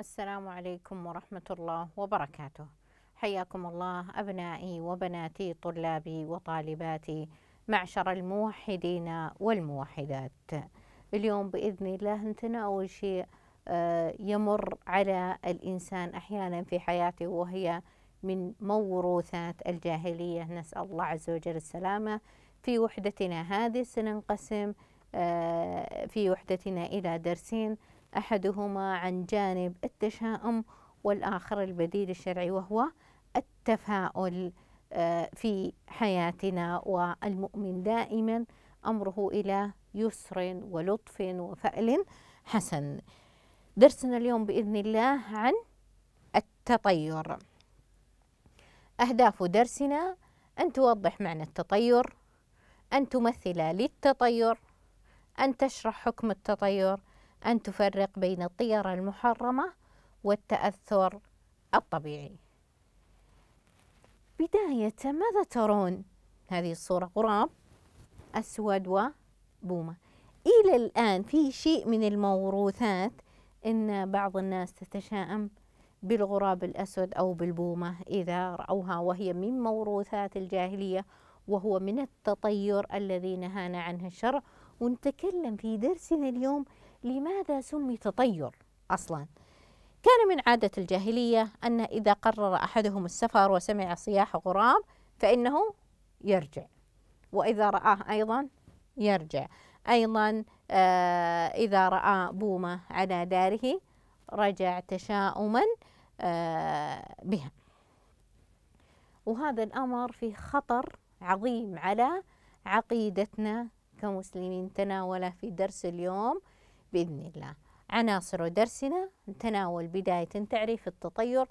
السلام عليكم ورحمة الله وبركاته حياكم الله أبنائي وبناتي طلابي وطالباتي معشر الموحدين والموحدات اليوم بإذن الله نتناول شيء آه، يمر على الإنسان أحيانا في حياته وهي من موروثات الجاهلية نسأل الله عز وجل السلامة في وحدتنا هذه سننقسم آه، في وحدتنا إلى درسين أحدهما عن جانب التشاؤم والآخر البديل الشرعي وهو التفاؤل آه، في حياتنا والمؤمن دائما أمره إلى يسر ولطف وفأل حسن درسنا اليوم بإذن الله عن التطير أهداف درسنا أن توضح معنى التطير أن تمثل للتطير أن تشرح حكم التطير أن تفرق بين الطيرة المحرمة والتأثر الطبيعي بداية ماذا ترون؟ هذه الصورة غراب أسود وبومة إلى الآن في شيء من الموروثات أن بعض الناس تتشائم بالغراب الأسود أو بالبومة إذا رأوها وهي من موروثات الجاهلية وهو من التطير الذي نهانا عنه الشرع ونتكلم في درسنا اليوم لماذا سمي تطير أصلا كان من عادة الجاهلية أن إذا قرر أحدهم السفر وسمع صياح غراب فإنه يرجع وإذا رآه أيضا يرجع أيضا آه إذا رأى بومة على داره رجع تشاؤما آه بها وهذا الأمر فيه خطر عظيم على عقيدتنا كمسلمين تناوله في درس اليوم بإذن الله عناصر درسنا نتناول بداية تعريف التطير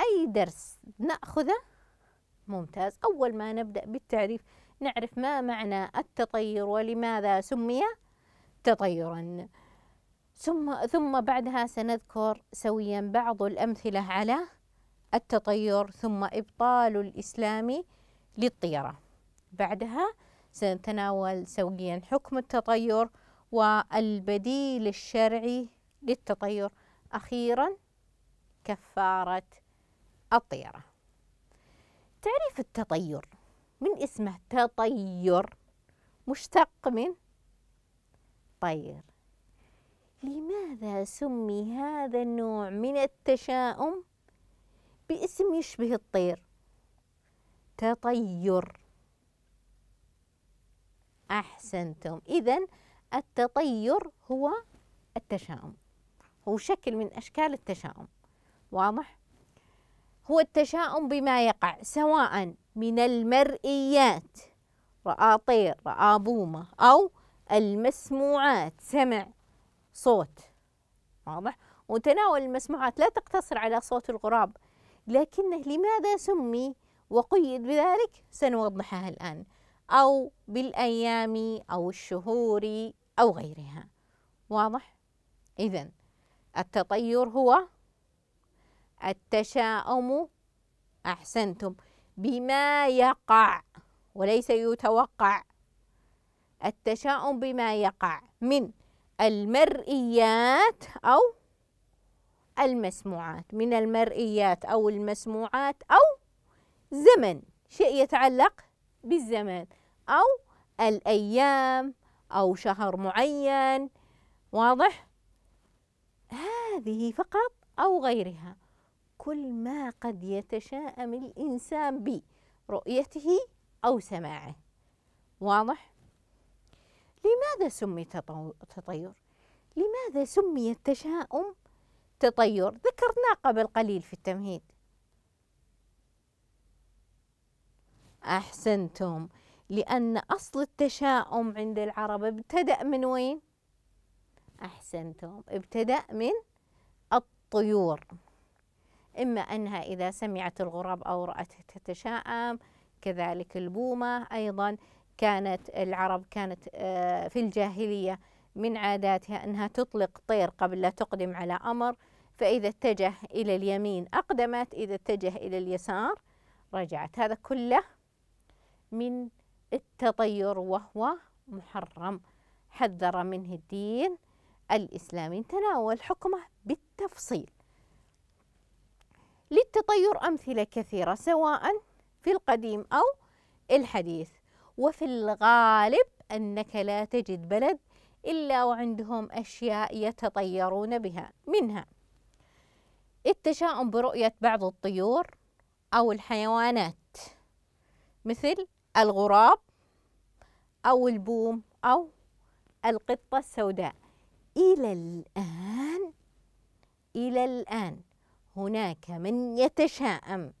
أي درس نأخذه ممتاز أول ما نبدأ بالتعريف نعرف ما معنى التطير ولماذا سمي تطيرا ثم, ثم بعدها سنذكر سويا بعض الأمثلة على التطير ثم إبطال الإسلام للطيرة بعدها سنتناول سويا حكم التطير والبديل الشرعي للتطير أخيرا كفارة الطيرة تعريف التطير من اسمه تطير مشتق من طير لماذا سمي هذا النوع من التشاؤم باسم يشبه الطير تطير أحسنتم إذا التطير هو التشاؤم هو شكل من أشكال التشاؤم واضح؟ هو التشاؤم بما يقع سواء من المرئيات رأى طير رأى بومة أو المسموعات سمع صوت واضح؟ وتناول المسموعات لا تقتصر على صوت الغراب لكنه لماذا سمي وقيد بذلك سنوضحها الآن أو بالأيام أو الشهور أو غيرها واضح؟ إذا التطير هو التشاؤم أحسنتم بما يقع وليس يتوقع التشاؤم بما يقع من المرئيات أو المسموعات من المرئيات أو المسموعات أو زمن شيء يتعلق بالزمن أو الأيام أو شهر معين واضح؟ هذه فقط أو غيرها كل ما قد يتشاءم الإنسان برؤيته أو سماعه واضح؟ لماذا سمي تطير؟ لماذا سمي التشاؤم تطير؟ ذكرنا قبل قليل في التمهيد أحسنتم لأن أصل التشاؤم عند العرب ابتدأ من وين؟ أحسنتم ابتدأ من الطيور إما أنها إذا سمعت الغراب أو رأتها تتشاءم كذلك البومة أيضا كانت العرب كانت آه، في الجاهلية من عاداتها أنها تطلق طير قبل لا تقدم على أمر فإذا اتجه إلى اليمين أقدمت إذا اتجه إلى اليسار رجعت هذا كله من التطير وهو محرم حذر منه الدين الإسلامي تناول حكمه بالتفصيل للتطير أمثلة كثيرة سواء في القديم أو الحديث وفي الغالب أنك لا تجد بلد إلا وعندهم أشياء يتطيرون بها منها التشاؤم برؤية بعض الطيور أو الحيوانات مثل الغراب أو البوم أو القطة السوداء إلى الآن إلى الآن هناك من يتشائم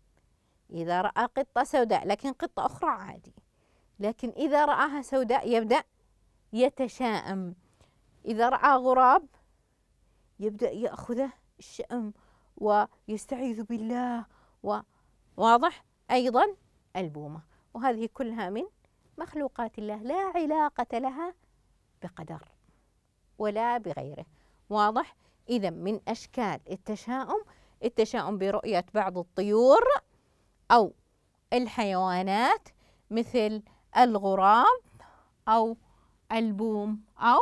إذا رأى قطة سوداء لكن قطة أخرى عادي لكن إذا رآها سوداء يبدأ يتشائم إذا رأى غراب يبدأ يأخذه الشأم ويستعيذ بالله وواضح أيضا البومة وهذه كلها من مخلوقات الله لا علاقة لها بقدر ولا بغيره واضح إذا من أشكال التشاؤم التشاؤم برؤية بعض الطيور أو الحيوانات مثل الغراب أو البوم أو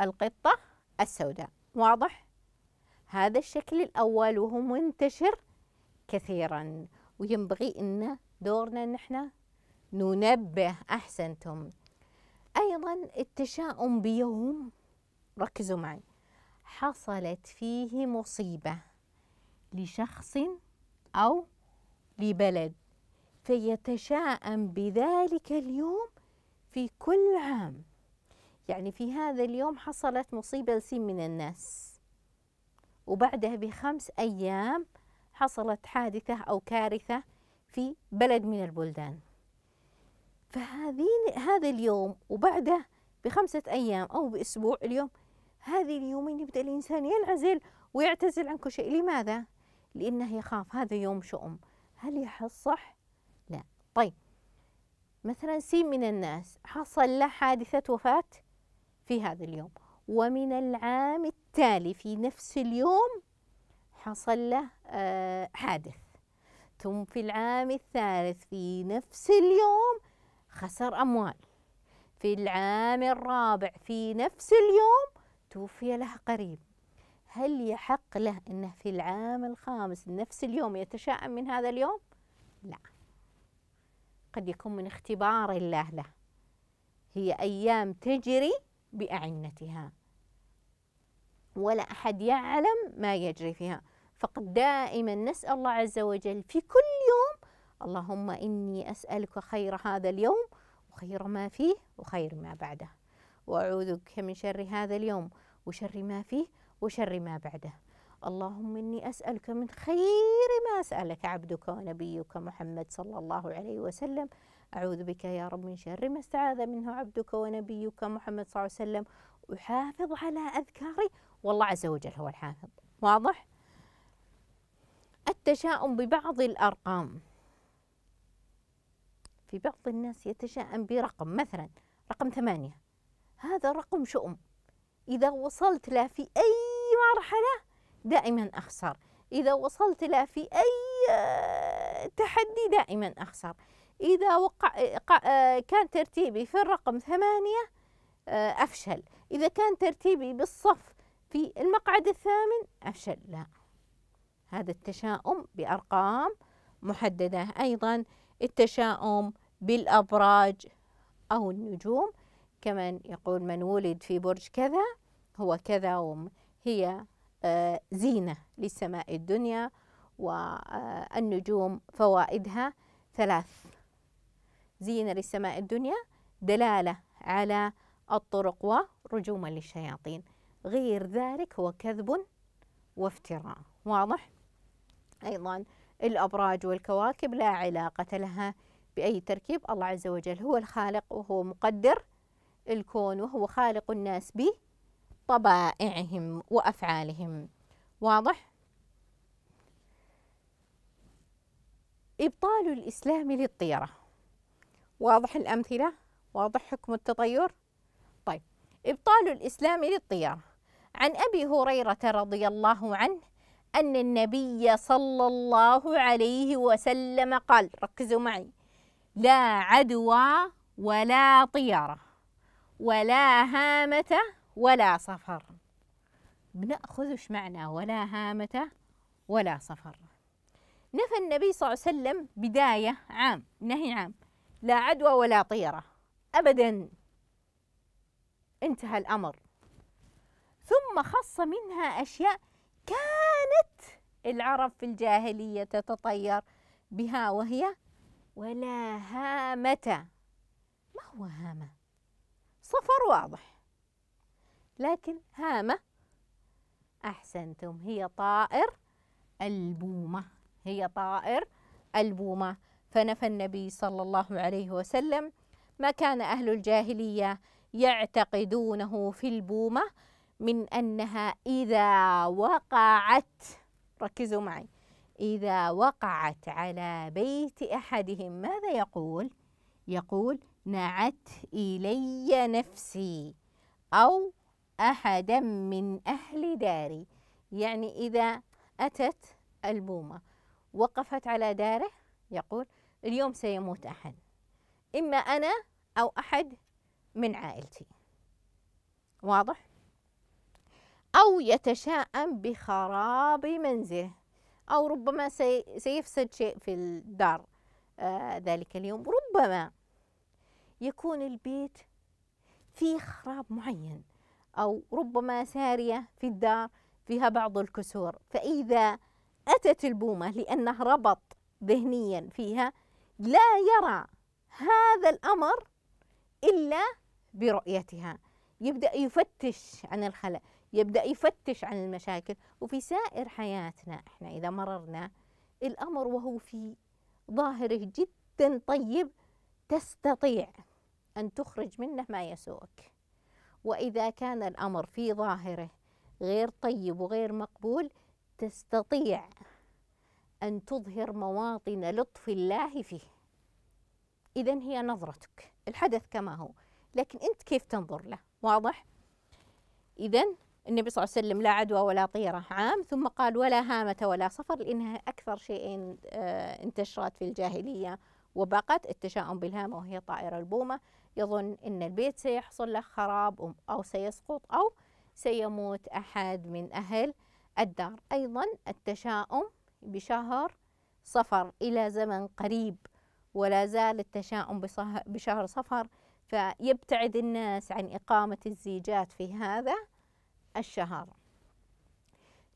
القطة السوداء واضح؟ هذا الشكل الأول وهو منتشر كثيرا وينبغي أن دورنا ان احنا ننبه احسنتم ايضا التشاؤم بيوم ركزوا معي حصلت فيه مصيبه لشخص او لبلد فيتشاءم بذلك اليوم في كل عام يعني في هذا اليوم حصلت مصيبه لسين من الناس وبعدها بخمس ايام حصلت حادثه او كارثه في بلد من البلدان فهذه هذا اليوم وبعده بخمسة أيام أو بأسبوع اليوم هذه اليومين يبدأ الإنسان ينعزل ويعتزل عن كل شيء لماذا؟ لأنه يخاف هذا يوم شؤم هل يحس صح؟ لا طيب مثلا سين من الناس حصل له حادثة وفاة في هذا اليوم ومن العام التالي في نفس اليوم حصل له آه، حادث ثم في العام الثالث في نفس اليوم خسر أموال في العام الرابع في نفس اليوم توفي له قريب هل يحق له أنه في العام الخامس نفس اليوم يتشائم من هذا اليوم؟ لا قد يكون من اختبار الله له هي أيام تجري بأعنتها ولا أحد يعلم ما يجري فيها فقد دائما نسأل الله عز وجل في كل يوم اللهم إني أسألك خير هذا اليوم وخير ما فيه وخير ما بعده وأعوذ بك من شر هذا اليوم وشر ما فيه وشر ما بعده اللهم إني أسألك من خير ما أسألك عبدك ونبيك محمد صلى الله عليه وسلم أعوذ بك يا رب من شر ما استعاذ منه عبدك ونبيك محمد صلى الله عليه وسلم أحافظ على أذكاري والله عز وجل هو الحافظ واضح؟ التشاؤم ببعض الأرقام في بعض الناس يتشاءم برقم مثلا رقم ثمانية هذا رقم شؤم إذا وصلت له في أي مرحلة دائما أخسر إذا وصلت له في أي آه، تحدي دائما أخسر إذا وقع آه، كان ترتيبي في الرقم ثمانية آه، أفشل إذا كان ترتيبي بالصف في المقعد الثامن أفشل لا هذا التشاؤم بأرقام محددة أيضا التشاؤم بالأبراج أو النجوم كمن يقول من ولد في برج كذا هو كذا هي آه، زينة للسماء الدنيا والنجوم آه، فوائدها ثلاث زينة للسماء الدنيا دلالة على الطرق ورجوما للشياطين غير ذلك هو كذب وافتراء واضح؟ أيضا الأبراج والكواكب لا علاقة لها بأي تركيب الله عز وجل هو الخالق وهو مقدر الكون وهو خالق الناس بطبائعهم وأفعالهم واضح؟ إبطال الإسلام للطيرة واضح الأمثلة؟ واضح حكم التطير؟ طيب إبطال الإسلام للطيرة عن أبي هريرة رضي الله عنه أن النبي صلى الله عليه وسلم قال ركزوا معي لا عدوى ولا طيرة ولا هامة ولا صفر بنأخذ ايش معنى ولا هامة ولا صفر نفى النبي صلى الله عليه وسلم بداية عام نهي عام لا عدوى ولا طيرة أبدا انتهى الأمر ثم خص منها أشياء كانت العرب في الجاهلية تتطير بها وهي ولا هامة ما هو هامة؟ صفر واضح لكن هامة أحسنتم هي طائر البومة هي طائر البومة فنفى النبي صلى الله عليه وسلم ما كان أهل الجاهلية يعتقدونه في البومة من أنها إذا وقعت ركزوا معي إذا وقعت على بيت أحدهم ماذا يقول؟ يقول نعت إلي نفسي أو أحدا من أهل داري يعني إذا أتت البومة وقفت على داره يقول اليوم سيموت أحد إما أنا أو أحد من عائلتي واضح؟ أو يتشاءم بخراب منزله أو ربما سيفسد شيء في الدار آه، ذلك اليوم ربما يكون البيت فيه خراب معين أو ربما سارية في الدار فيها بعض الكسور فإذا أتت البومة لأنه ربط ذهنيا فيها لا يرى هذا الأمر إلا برؤيتها يبدأ يفتش عن الخلل يبدأ يفتش عن المشاكل وفي سائر حياتنا احنا إذا مررنا الأمر وهو في ظاهره جدا طيب تستطيع أن تخرج منه ما يسوءك وإذا كان الأمر في ظاهره غير طيب وغير مقبول تستطيع أن تظهر مواطن لطف الله فيه إذا هي نظرتك الحدث كما هو لكن أنت كيف تنظر له واضح؟ إذا النبي صلى الله عليه وسلم لا عدوى ولا طيرة عام ثم قال ولا هامة ولا صفر لأنها أكثر شيء آه، انتشرت في الجاهلية وبقت التشاؤم بالهامة وهي طائرة البومة يظن أن البيت سيحصل له خراب أو سيسقط أو سيموت أحد من أهل الدار أيضا التشاؤم بشهر صفر إلى زمن قريب ولا زال التشاؤم بشهر صفر فيبتعد الناس عن إقامة الزيجات في هذا الشهر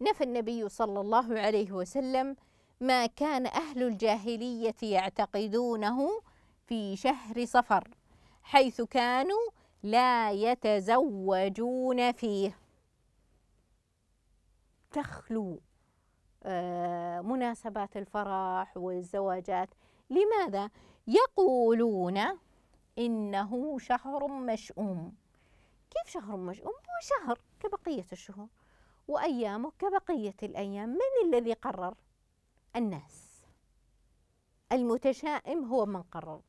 نفى النبي صلى الله عليه وسلم ما كان أهل الجاهلية يعتقدونه في شهر صفر حيث كانوا لا يتزوجون فيه تخلو آه، مناسبات الفرح والزواجات لماذا يقولون انه شهر مشؤوم كيف شهر مشؤوم هو شهر كبقية الشهور وأيامه كبقية الأيام من الذي قرر؟ الناس المتشائم هو من قرر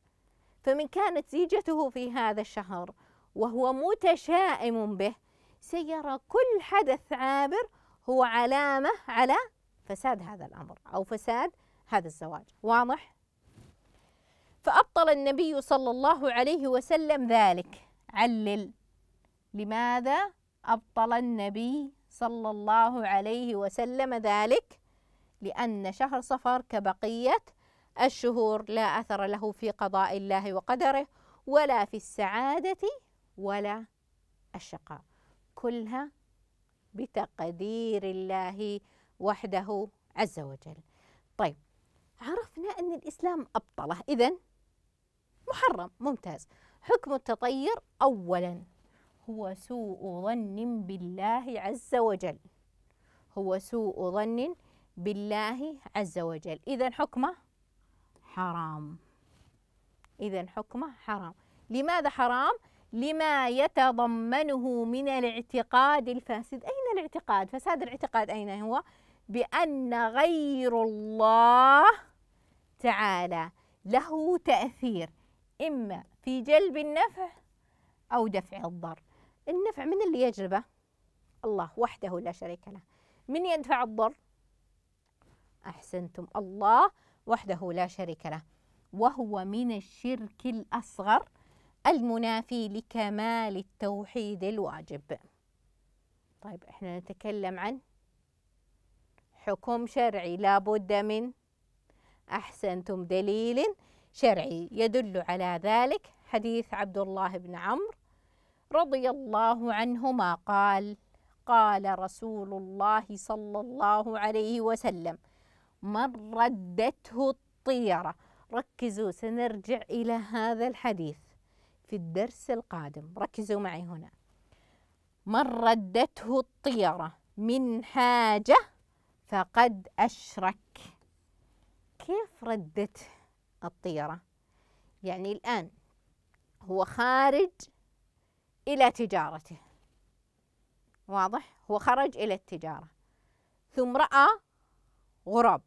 فمن كانت زيجته في هذا الشهر وهو متشائم به سيرى كل حدث عابر هو علامة على فساد هذا الأمر أو فساد هذا الزواج واضح؟ فأبطل النبي صلى الله عليه وسلم ذلك علل لماذا أبطل النبي صلى الله عليه وسلم ذلك لأن شهر صفر كبقية الشهور لا أثر له في قضاء الله وقدره ولا في السعادة ولا الشقاء كلها بتقدير الله وحده عز وجل طيب عرفنا أن الإسلام أبطله إذن محرم ممتاز حكم التطير أولا هو سوء ظن بالله عز وجل هو سوء ظن بالله عز وجل إذا حكمه حرام إذا حكمه حرام لماذا حرام؟ لما يتضمنه من الاعتقاد الفاسد أين الاعتقاد؟ فساد الاعتقاد أين هو؟ بأن غير الله تعالى له تأثير إما في جلب النفع أو دفع الضر النفع من اللي يجلبه الله وحده لا شريك له من يدفع الضر أحسنتم الله وحده لا شريك له وهو من الشرك الأصغر المنافي لكمال التوحيد الواجب طيب احنا نتكلم عن حكم شرعي لابد من أحسنتم دليل شرعي يدل على ذلك حديث عبد الله بن عمرو رضي الله عنهما قال قال رسول الله صلى الله عليه وسلم من ردته الطيره ركزوا سنرجع الى هذا الحديث في الدرس القادم ركزوا معي هنا من ردته الطيره من حاجه فقد اشرك كيف ردته الطيره يعني الان هو خارج إلى تجارته واضح هو خرج إلى التجارة ثم رأى غراب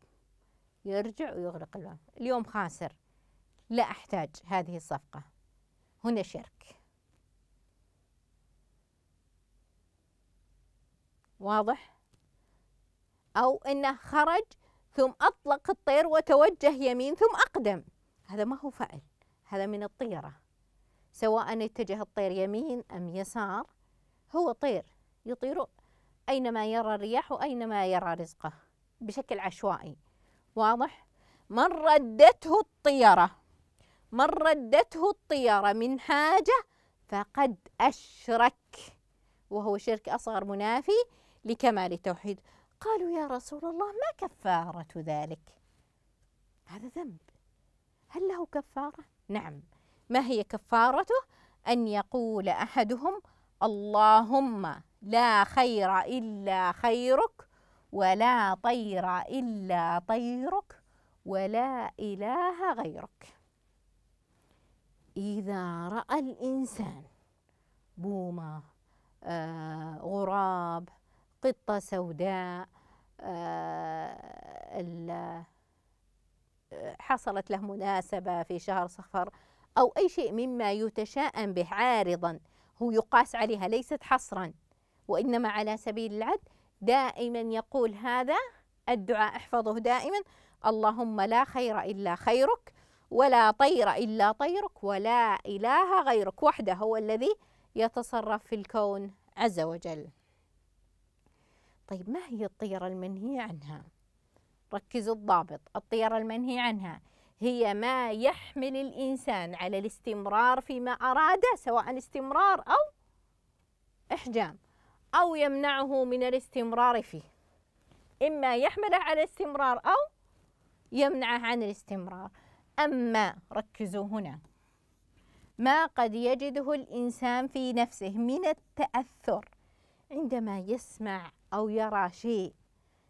يرجع ويغلق الباب اليوم خاسر لا أحتاج هذه الصفقة هنا شرك واضح أو أنه خرج ثم أطلق الطير وتوجه يمين ثم أقدم هذا ما هو فعل هذا من الطيرة سواء اتجه الطير يمين أم يسار هو طير يطير أينما يرى الرياح وأينما يرى رزقه بشكل عشوائي واضح من ردته الطيرة من ردته الطيرة من حاجة فقد أشرك وهو شرك أصغر منافي لكمال التوحيد قالوا يا رسول الله ما كفارة ذلك هذا ذنب هل له كفارة؟ نعم ما هي كفارته أن يقول أحدهم اللهم لا خير إلا خيرك ولا طير إلا طيرك ولا إله غيرك إذا رأى الإنسان بومة آه غراب قطة سوداء آه حصلت له مناسبة في شهر صفر أو أي شيء مما يتشاءم به عارضا هو يقاس عليها ليست حصرا وإنما على سبيل العدل دائما يقول هذا الدعاء احفظه دائما اللهم لا خير إلا خيرك ولا طير إلا طيرك ولا إله غيرك وحده هو الذي يتصرف في الكون عز وجل طيب ما هي الطيرة المنهي عنها؟ ركزوا الضابط الطيرة المنهي عنها هي ما يحمل الإنسان على الاستمرار فيما أراده سواء استمرار أو إحجام أو يمنعه من الاستمرار فيه إما يحمله على الاستمرار أو يمنعه عن الاستمرار أما ركزوا هنا ما قد يجده الإنسان في نفسه من التأثر عندما يسمع أو يرى شيء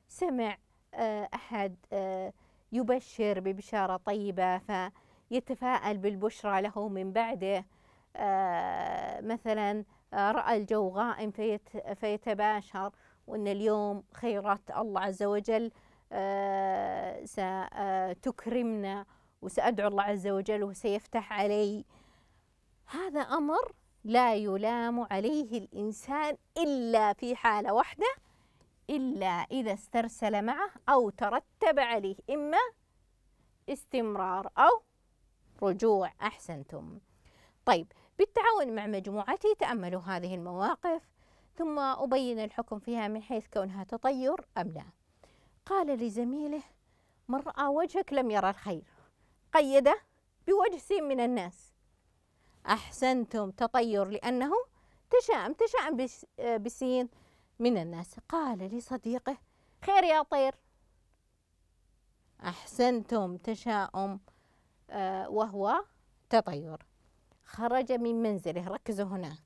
سمع آه، أحد أه يبشر ببشارة طيبة فيتفاءل بالبشرى له من بعده آه، مثلا آه، رأى الجو غائم فيتباشر وأن اليوم خيرات الله عز وجل آه، ستكرمنا وسأدعو الله عز وجل وسيفتح علي هذا أمر لا يلام عليه الإنسان إلا في حالة واحدة إلا إذا استرسل معه أو ترتب عليه إما استمرار أو رجوع أحسنتم طيب بالتعاون مع مجموعتي تأملوا هذه المواقف ثم أبين الحكم فيها من حيث كونها تطير أم لا قال لزميله من رأى وجهك لم يرى الخير قيده بوجه سين من الناس أحسنتم تطير لأنه تشاءم تشاءم بسين من الناس قال لصديقه خير يا طير أحسنتم تشاؤم آه، وهو تطير خرج من منزله ركزوا هنا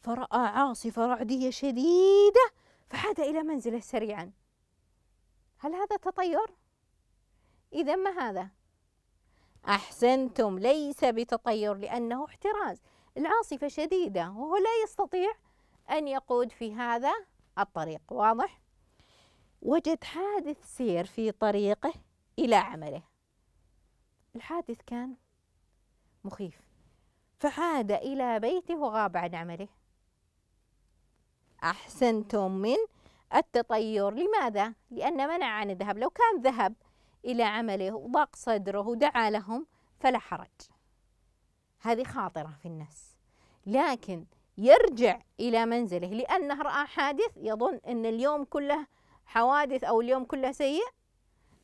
فرأى عاصفة رعدية شديدة فعاد إلى منزله سريعا هل هذا تطير؟ إذا ما هذا؟ أحسنتم ليس بتطير لأنه احتراز العاصفة شديدة وهو لا يستطيع أن يقود في هذا الطريق واضح وجد حادث سير في طريقه إلى عمله الحادث كان مخيف فعاد إلى بيته وغاب عن عمله أحسنتم من التطير لماذا؟ لأن منع عن الذهاب لو كان ذهب إلى عمله وضاق صدره ودعا لهم فلا حرج هذه خاطرة في الناس لكن يرجع إلى منزله لأنه رأى حادث يظن أن اليوم كله حوادث أو اليوم كله سيء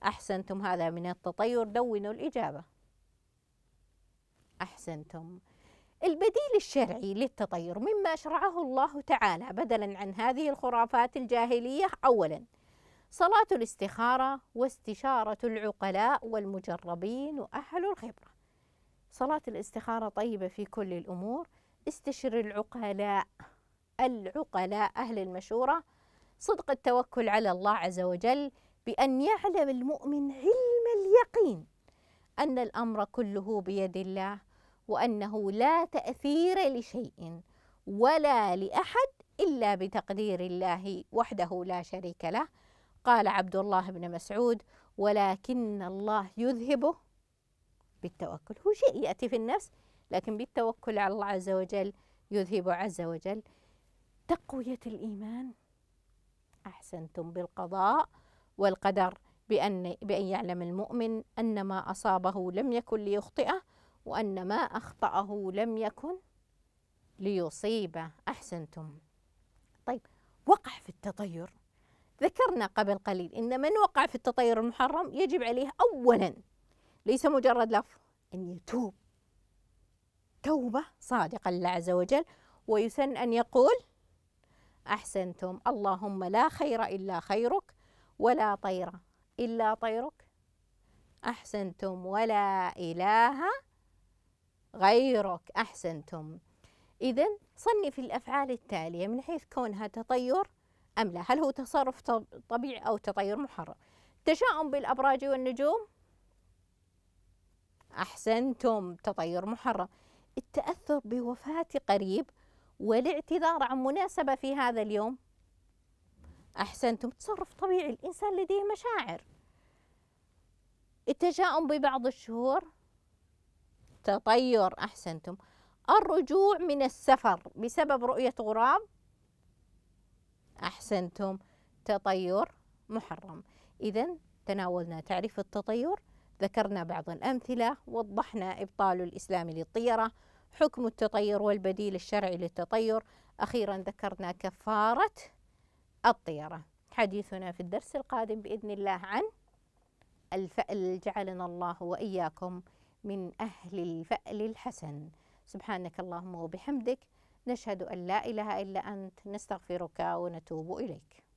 أحسنتم هذا من التطير دونوا الإجابة أحسنتم البديل الشرعي للتطير مما شرعه الله تعالى بدلا عن هذه الخرافات الجاهلية أولا صلاة الاستخارة واستشارة العقلاء والمجربين وأهل الخبرة صلاة الاستخارة طيبة في كل الأمور استشر العقلاء العقلاء أهل المشورة صدق التوكل على الله عز وجل بأن يعلم المؤمن علم اليقين أن الأمر كله بيد الله وأنه لا تأثير لشيء ولا لأحد إلا بتقدير الله وحده لا شريك له قال عبد الله بن مسعود ولكن الله يذهبه بالتوكل هو شيء يأتي في النفس لكن بالتوكل على الله عز وجل يذهب عز وجل تقوية الإيمان أحسنتم بالقضاء والقدر بأن, بأن يعلم المؤمن أن ما أصابه لم يكن ليخطئه وأن ما أخطأه لم يكن ليصيبه أحسنتم طيب وقع في التطير ذكرنا قبل قليل إن من وقع في التطير المحرم يجب عليه أولا ليس مجرد لفظ أن يتوب توبة صادقة لله عز وجل ويسن أن يقول أحسنتم اللهم لا خير إلا خيرك ولا طير إلا طيرك أحسنتم ولا إله غيرك أحسنتم إذا صنف الأفعال التالية من حيث كونها تطير أم لا هل هو تصرف طبيعي أو تطير محرم تشاؤم بالأبراج والنجوم أحسنتم تطير محرم التأثر بوفاة قريب والاعتذار عن مناسبة في هذا اليوم أحسنتم تصرف طبيعي الإنسان لديه مشاعر التشاؤم ببعض الشهور تطير أحسنتم الرجوع من السفر بسبب رؤية غراب أحسنتم تطير محرم إذا تناولنا تعريف التطير ذكرنا بعض الأمثلة وضحنا إبطال الإسلام للطيرة حكم التطير والبديل الشرعي للتطير أخيرا ذكرنا كفارة الطيرة حديثنا في الدرس القادم بإذن الله عن الفأل جعلنا الله وإياكم من أهل الفأل الحسن سبحانك اللهم وبحمدك نشهد أن لا إله إلا أنت نستغفرك ونتوب إليك